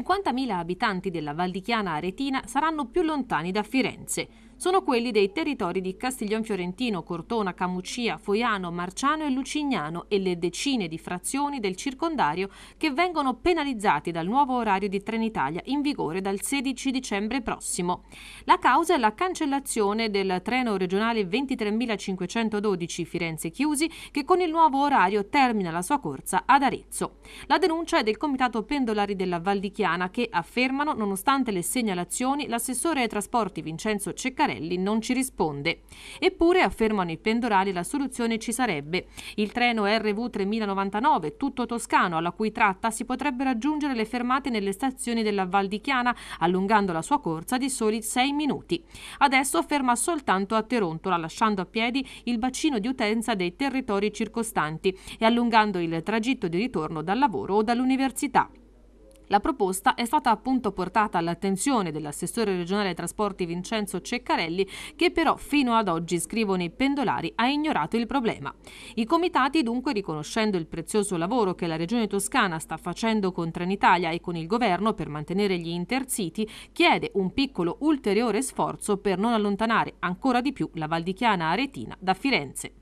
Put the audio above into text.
50.000 abitanti della Valdichiana Aretina saranno più lontani da Firenze. Sono quelli dei territori di Castiglion Fiorentino, Cortona, Camucia, Foiano, Marciano e Lucignano e le decine di frazioni del circondario che vengono penalizzati dal nuovo orario di Trenitalia in vigore dal 16 dicembre prossimo. La causa è la cancellazione del treno regionale 23.512 Firenze Chiusi che con il nuovo orario termina la sua corsa ad Arezzo. La denuncia è del Comitato Pendolari della Valdichiana Chiana che affermano nonostante le segnalazioni l'assessore ai trasporti Vincenzo Ceccarelli non ci risponde. Eppure affermano i pendolari la soluzione ci sarebbe. Il treno RV 3099 tutto toscano alla cui tratta si potrebbe raggiungere le fermate nelle stazioni della Val di Chiana allungando la sua corsa di soli 6 minuti. Adesso ferma soltanto a Terontola lasciando a piedi il bacino di utenza dei territori circostanti e allungando il tragitto di ritorno dal lavoro o dall'università. La proposta è stata appunto portata all'attenzione dell'assessore regionale ai trasporti Vincenzo Ceccarelli che però fino ad oggi, scrivono i pendolari, ha ignorato il problema. I comitati dunque, riconoscendo il prezioso lavoro che la regione toscana sta facendo con Trenitalia e con il governo per mantenere gli intercity, chiede un piccolo ulteriore sforzo per non allontanare ancora di più la Valdichiana Aretina da Firenze.